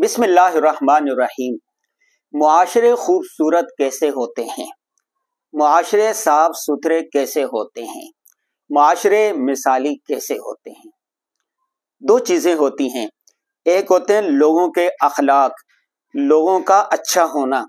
बिसमीम माशरे खूबसूरत कैसे होते हैं माशरे साफ सुथरे कैसे होते हैं माशरे मिसाली कैसे होते हैं दो चीज़ें होती हैं एक होते हैं लोगों के अखलाक लोगों का अच्छा होना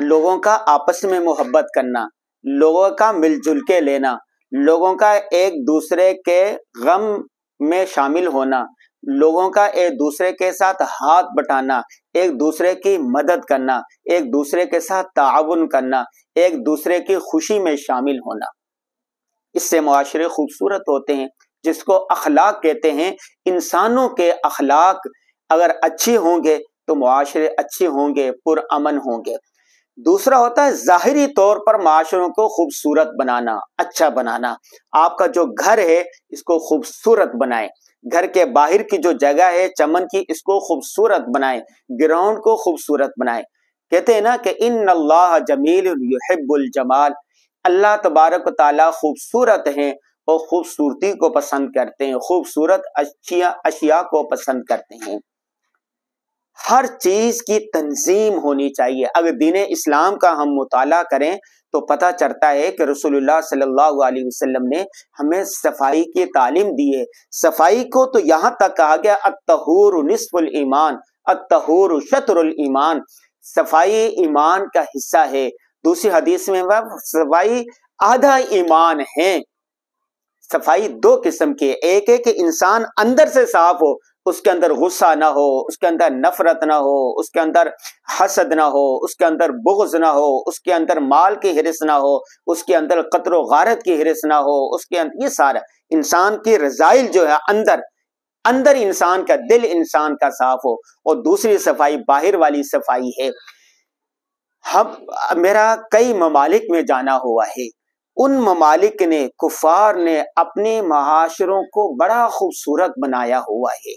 लोगों का आपस में मोहब्बत करना लोगों का मिलजुल के लेना लोगों का एक दूसरे के गम में शामिल होना लोगों का एक दूसरे के साथ हाथ बटाना एक दूसरे की मदद करना एक दूसरे के साथ ताउन करना एक दूसरे की खुशी में शामिल होना इससे मुआरे खूबसूरत होते हैं जिसको अखलाक कहते हैं इंसानों के अखलाक अगर अच्छे होंगे तो मुआरे अच्छे होंगे पुरअमन होंगे दूसरा होता है ज़ाहरी तौर पर माशरों को खूबसूरत बनाना अच्छा बनाना आपका जो घर है इसको खूबसूरत बनाएं घर के बाहर की जो जगह है चमन की इसको खूबसूरत बनाए ग्राउंड को खूबसूरत बनाए कहते हैं ना कि इन अल्लाह जमील युहबुल जमाल अल्लाह तबारक ताला खूबसूरत हैं और खूबसूरती को पसंद करते हैं खूबसूरत अशिया अशिया को पसंद करते हैं हर चीज की तंजीम होनी चाहिए अगर दीन इस्लाम का हम मुताल करें तो पता चलता है कि रसोल्ला सल्लल्लाहु अलैहि वसल्लम ने हमें सफाई की तालीम दी है सफाई को तो यहाँ तक कहा गया अतहूर नसफुल ईमान अतहूर शतरुल ईमान सफाई ईमान का हिस्सा है दूसरी हदीस में वह सफाई आधा ईमान है सफाई दो किस्म की एक है कि इंसान अंदर से साफ हो उसके अंदर गुस्सा ना हो उसके अंदर नफरत ना हो उसके अंदर हसद ना हो उसके अंदर बुग्ज ना हो उसके अंदर माल की हिरस ना हो उसके अंदर कतरो गारत की हिरस ना हो उसके अंदर ये सारा इंसान के रजाइल जो है अंदर अंदर इंसान का दिल इंसान का साफ हो और दूसरी सफाई बाहर वाली सफाई है हम मेरा कई ममालिक में जाना हुआ है उन ममालिक ने कुफार ने अपने महाशरों को बड़ा खूबसूरत बनाया हुआ है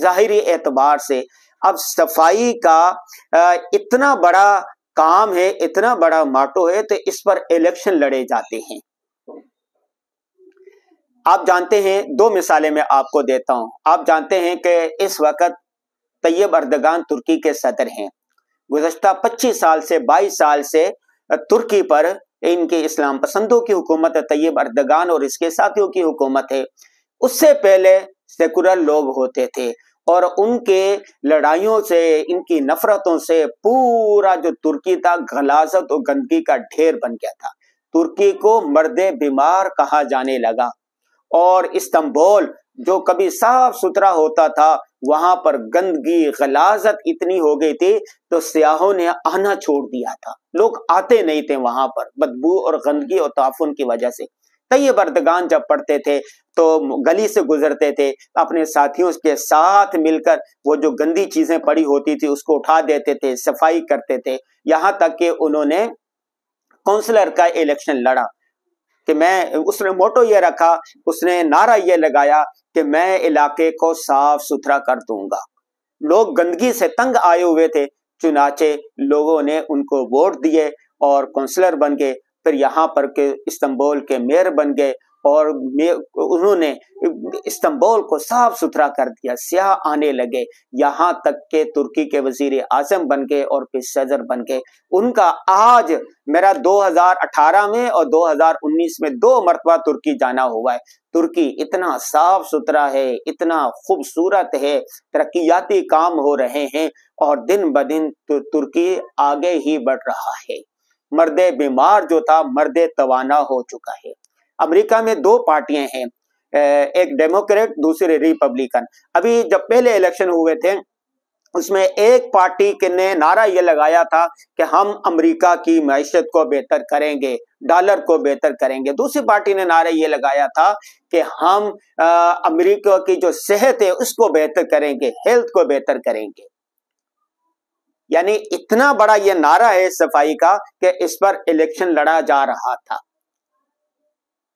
जाहिर एतबार से अब सफाई का इतना बड़ा काम है इतना बड़ा माटो है तो इस पर इलेक्शन लड़े जाते हैं आप जानते हैं दो मिसालें मैं आपको देता हूं आप जानते हैं कि इस वक्त तैयब अर्दगान तुर्की के सदर हैं गुजशत 25 साल से 22 साल से तुर्की पर इनके इस्लाम पसंदों की हुकूमत है तैयब अर्दगान और इसके साथियों की हुकूमत है उससे पहले सेकुलर लोग होते थे और उनके लड़ाइयों से इनकी नफरतों से पूरा जो तुर्की था गलाजत और गंदगी का ढेर बन गया था तुर्की को मर्द बीमार कहा जाने लगा और इस्तंबोल जो कभी साफ सुथरा होता था वहां पर गंदगी गलाजत इतनी हो गई थी तो सियाहों ने आना छोड़ दिया था लोग आते नहीं थे वहां पर बदबू और गंदगी और ताफुन की वजह से कई बर्दगान जब पढ़ते थे तो गली से गुजरते थे अपने साथियों के साथ मिलकर वो जो गंदी चीजें पड़ी होती थी उसको उठा देते थे सफाई करते थे यहां तक कि उन्होंने काउंसलर का इलेक्शन लड़ा कि मैं उसने मोटो ये रखा उसने नारा ये लगाया कि मैं इलाके को साफ सुथरा कर दूंगा लोग गंदगी से तंग आए हुए थे चुनाचे लोगों ने उनको वोट दिए और काउंसलर बन गए फिर यहाँ पर के इस्तंबोल के मेयर बन गए और उन्होंने इस्तंबोल को साफ सुथरा कर दिया स्याह आने लगे यहाँ तक के तुर्की के वजीर आजम बन गए और फिर सदर बन गए उनका आज मेरा 2018 में और 2019 में दो मरतबा तुर्की जाना हुआ है तुर्की इतना साफ सुथरा है इतना खूबसूरत है तरक्याती काम हो रहे हैं और दिन ब दिन तुर्की आगे ही बढ़ रहा है मर्द बीमार जो था मर्द तवाना हो चुका है अमेरिका में दो पार्टियां हैं एक डेमोक्रेट दूसरी रिपब्लिकन अभी जब पहले इलेक्शन हुए थे उसमें एक पार्टी के ने नारा ये लगाया था कि हम अमेरिका की मैशत को बेहतर करेंगे डॉलर को बेहतर करेंगे दूसरी पार्टी ने नारा ये लगाया था कि हम अमेरिका की जो सेहत है उसको बेहतर करेंगे हेल्थ को बेहतर करेंगे यानी इतना बड़ा यह नारा है सफाई का कि इस पर इलेक्शन लड़ा जा रहा था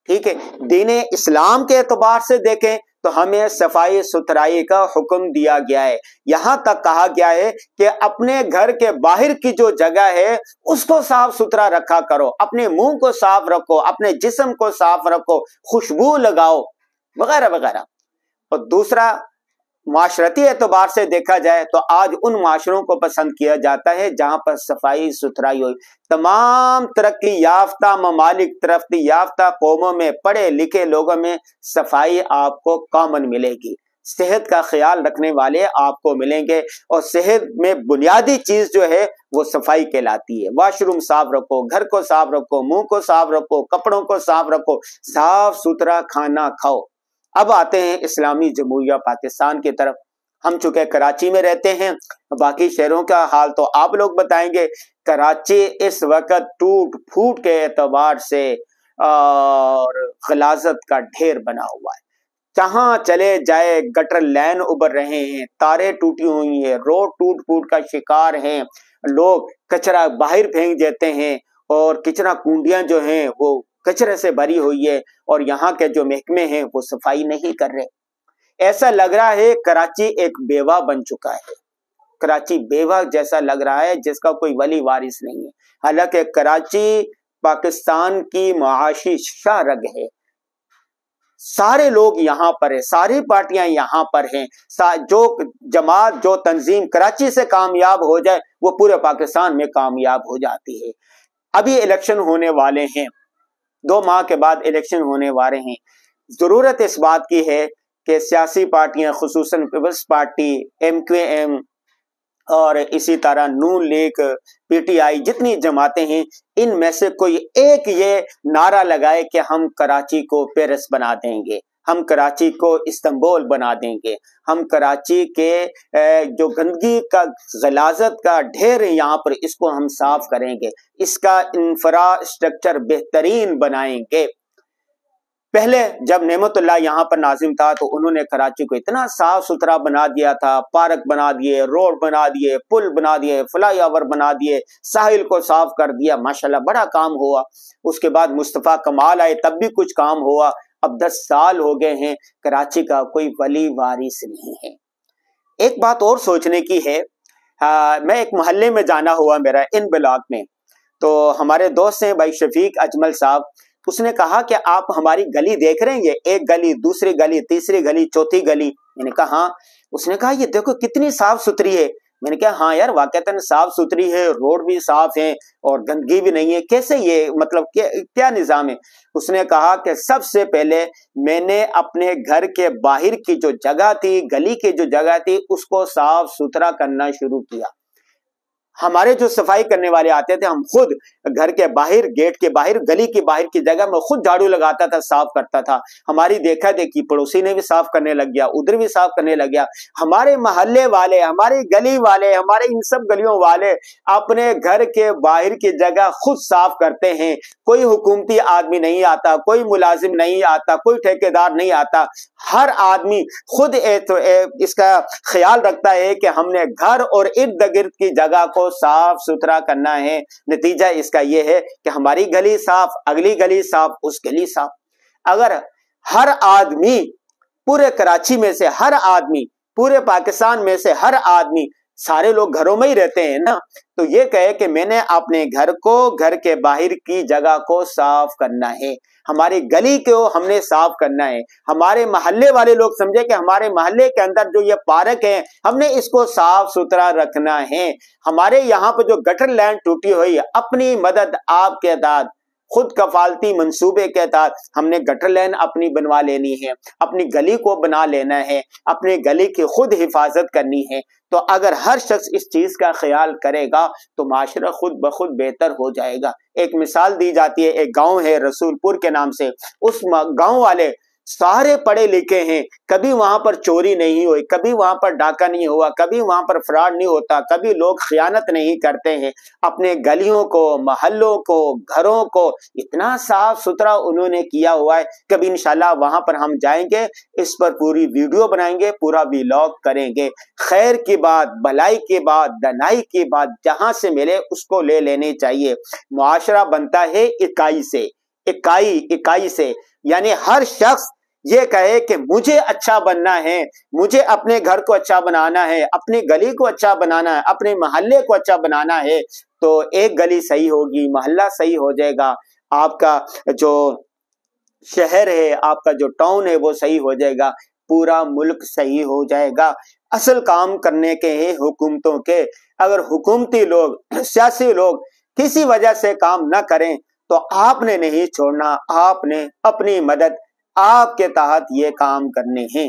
ठीक है दीन इस्लाम के एतबार से देखें तो हमें सफाई सुथराई का हुक्म दिया गया है यहां तक कहा गया है कि अपने घर के बाहर की जो जगह है उसको साफ सुथरा रखा करो अपने मुंह को साफ रखो अपने जिस्म को साफ रखो खुशबू लगाओ वगैरह वगैरह और दूसरा माशरती एतबार से देखा जाए तो आज उन माशरों को पसंद किया जाता है जहां पर सफाई सुथराई हो तमाम तरक्की याफ्ता ममालिक तरक्की याफ्ता कौमों में पढ़े लिखे लोगों में सफाई आपको कॉमन मिलेगी सेहत का ख्याल रखने वाले आपको मिलेंगे और सेहत में बुनियादी चीज़ जो है वो सफाई कहलाती है वॉशरूम साफ रखो घर को साफ रखो मुंह को साफ रखो कपड़ों को साफ रखो साफ सुथरा खाना खाओ अब आते हैं इस्लामी जमहूरिया पाकिस्तान की तरफ हम चुके कराची में रहते हैं बाकी शहरों का हाल तो आप लोग बताएंगे कराची इस वक्त टूट फूट के एतबार से और खलाजत का ढेर बना हुआ है जहां चले जाए गटर लाइन उबर रहे हैं तारे टूटी हुई हैं रोड टूट फूट का शिकार हैं लोग कचरा बाहर फेंक देते हैं और किचरा कुंडियां जो हैं वो कचरे से भरी हुई है और यहाँ के जो महकमे हैं वो सफाई नहीं कर रहे ऐसा लग रहा है कराची एक बेवा बन चुका है कराची बेवा जैसा लग रहा है जिसका कोई वली वारिस नहीं है हालांकि कराची पाकिस्तान की मुआशी शाहरग है सारे लोग यहाँ पर है सारी पार्टियां यहाँ पर हैं जो जमात जो तंजीम कराची से कामयाब हो जाए वो पूरे पाकिस्तान में कामयाब हो जाती है अभी इलेक्शन होने वाले हैं दो माह के बाद इलेक्शन होने वाले हैं ज़रूरत इस बात की है कि सियासी पार्टियां खसूस people's party M Q M और इसी तरह नू लीग पीटीआई जितनी जमातें हैं इनमें से कोई एक ये नारा लगाए कि हम कराची को पेरिस बना देंगे हम कराची को इस्तंबोल बना देंगे हम कराची के जो गंदगी का गलाजत का ढेर है यहाँ पर इसको हम साफ करेंगे इसका इंफ्रास्ट्रक्चर बेहतरीन बनाएंगे पहले जब नेमतुल्ला यहाँ पर नाजिम था तो उन्होंने कराची को इतना साफ सुथरा बना दिया था पार्क बना दिए रोड बना दिए पुल बना दिए फ्लाई ओवर बना दिए साहिल को साफ कर दिया माशाल्लाह बड़ा काम हुआ उसके बाद मुस्तफ़ा कमाल आए तब भी कुछ काम हुआ अब दस साल हो गए हैं कराची का कोई वली वारिस नहीं है एक बात और सोचने की है आ, मैं एक मोहल्ले में जाना हुआ मेरा इन ब्लॉक में तो हमारे दोस्त हैं भाई शफीक अजमल साहब उसने कहा कि आप हमारी गली देख रहे हैं ये एक गली दूसरी गली तीसरी गली चौथी गली मैंने कहा हाँ उसने कहा ये देखो कितनी साफ सुथरी है मैंने कहा हाँ यार वाकता तो साफ सुथरी है रोड भी साफ है और गंदगी भी नहीं है कैसे ये मतलब क्या, क्या निज़ाम है उसने कहा कि सबसे पहले मैंने अपने घर के बाहर की जो जगह थी गली की जो जगह थी उसको साफ सुथरा करना शुरू किया हमारे जो सफाई करने वाले आते थे हम खुद घर के बाहर गेट के बाहर गली के बाहर की जगह में खुद झाड़ू लगाता था साफ करता था हमारी देखा देखी पड़ोसी ने भी साफ करने लग गया उधर भी साफ करने लग गया हमारे मोहल्ले वाले हमारे गली वाले हमारे इन सब गलियों वाले अपने घर के बाहर की जगह खुद साफ करते हैं कोई हुकूमती आदमी नहीं आता कोई मुलाजिम नहीं आता कोई ठेकेदार नहीं आता हर आदमी खुद ए, तो इसका ख्याल रखता है कि हमने घर और इर्द गिर्द की जगह को साफ सुथरा करना है नतीजा इसका यह है कि हमारी गली साफ अगली गली साफ उस गली साफ अगर हर आदमी पूरे कराची में से हर आदमी पूरे पाकिस्तान में से हर आदमी सारे लोग घरों में ही रहते हैं ना तो ये कहे कि मैंने अपने घर को घर के बाहर की जगह को साफ करना है हमारी गली को हमने साफ करना है हमारे मोहल्ले वाले लोग समझे कि हमारे मोहल्ले के अंदर जो ये पार्क है हमने इसको साफ सुथरा रखना है हमारे यहाँ पर जो गटर लैंड टूटी हुई है अपनी मदद आपके दाद खुद कफालती मंसूबे के तहत हमने गटर लाइन अपनी बनवा लेनी है अपनी गली को बना लेना है अपनी गली की खुद हिफाजत करनी है तो अगर हर शख्स इस चीज का ख्याल करेगा तो माशरा खुद ब खुद बेहतर हो जाएगा एक मिसाल दी जाती है एक गांव है रसूलपुर के नाम से उस गांव वाले सारे पढ़े लिखे हैं कभी वहां पर चोरी नहीं हुई कभी वहां पर डाका नहीं हुआ कभी वहां पर फ्रॉड नहीं होता कभी लोग खयानत नहीं करते हैं अपने गलियों को महलों को घरों को इतना साफ सुथरा उन्होंने किया हुआ है कभी इंशाल्लाह वहां पर हम जाएंगे इस पर पूरी वीडियो बनाएंगे पूरा व्लॉग करेंगे खैर की बात भलाई की बात दनाई की बात जहां से मिले उसको ले लेने चाहिए मुआशरा बनता है इकाई से इकाई इकाई से यानी हर शख्स ये कहे कि मुझे अच्छा बनना है मुझे अपने घर को अच्छा बनाना है अपनी गली को अच्छा बनाना है अपने मोहल्ले को अच्छा बनाना है तो एक गली सही होगी मोहल्ला सही हो जाएगा आपका जो शहर है आपका जो टाउन है वो सही हो जाएगा पूरा मुल्क सही हो जाएगा असल काम करने के हैं हुकूमतों के अगर हुकूमती लोग सियासी लोग किसी वजह से काम ना करें तो आपने नहीं छोड़ना आपने अपनी मदद आपके तहत ये काम करने हैं